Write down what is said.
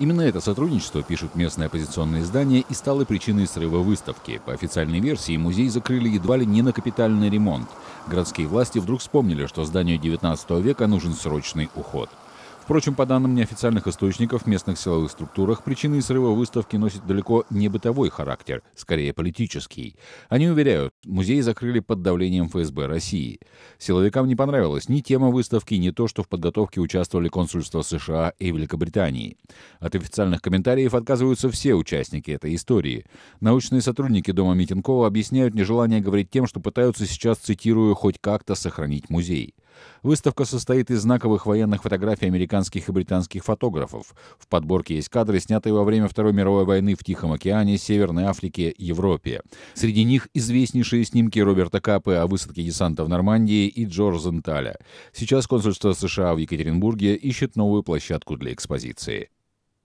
Именно это сотрудничество, пишут местные оппозиционные издания, и стало причиной срыва выставки. По официальной версии, музей закрыли едва ли не на капитальный ремонт. Городские власти вдруг вспомнили, что зданию 19 века нужен срочный уход. Впрочем, по данным неофициальных источников, в местных силовых структурах причины срыва выставки носят далеко не бытовой характер, скорее политический. Они уверяют, музей закрыли под давлением ФСБ России. Силовикам не понравилась ни тема выставки, ни то, что в подготовке участвовали консульства США и Великобритании. От официальных комментариев отказываются все участники этой истории. Научные сотрудники Дома Митинкова объясняют нежелание говорить тем, что пытаются сейчас, цитирую, хоть как-то сохранить музей. Выставка состоит из знаковых военных фотографий американцев американских и британских фотографов. В подборке есть кадры, снятые во время Второй мировой войны в Тихом океане, Северной Африке, Европе. Среди них известнейшие снимки Роберта Капы о высадке десанта в Нормандии и Джорджа Нталя. Сейчас консульство США в Екатеринбурге ищет новую площадку для экспозиции.